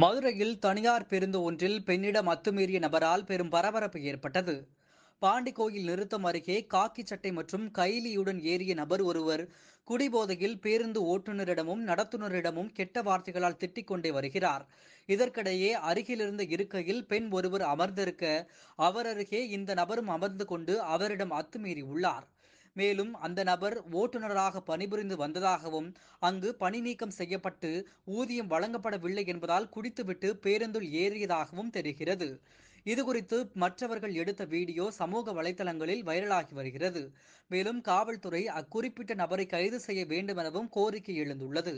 மதுரையில் தனியார் பேருந்து ஒன்றில் பெண்ணிடம் அத்துமீறிய நபரால் பெரும் பரபரப்பு ஏற்பட்டது பாண்டிக்கோயில் நிறுத்தம் அருகே காக்கி சட்டை மற்றும் கைலியுடன் ஏறிய நபர் ஒருவர் குடிபோதையில் பேருந்து ஓட்டுநரிடமும் நடத்துனரிடமும் கெட்ட வார்த்தைகளால் திட்டிக் கொண்டே வருகிறார் இதற்கிடையே அருகிலிருந்த இருக்கையில் பெண் ஒருவர் அமர்ந்திருக்க அவர் அருகே இந்த நபரும் அமர்ந்து கொண்டு அவரிடம் அத்துமீறி உள்ளார் மேலும் அந்த நபர் ஓட்டுநராக பணிபுரிந்து வந்ததாகவும் அங்கு பணி நீக்கம் செய்யப்பட்டு ஊதியம் வழங்கப்படவில்லை என்பதால் குடித்துவிட்டு பேருந்தில் ஏறியதாகவும் தெரிகிறது இதுகுறித்து மற்றவர்கள் எடுத்த வீடியோ சமூக வலைதளங்களில் வைரலாகி வருகிறது மேலும் காவல்துறை அக்குறிப்பிட்ட நபரை கைது செய்ய வேண்டும் எனவும் கோரிக்கை எழுந்துள்ளது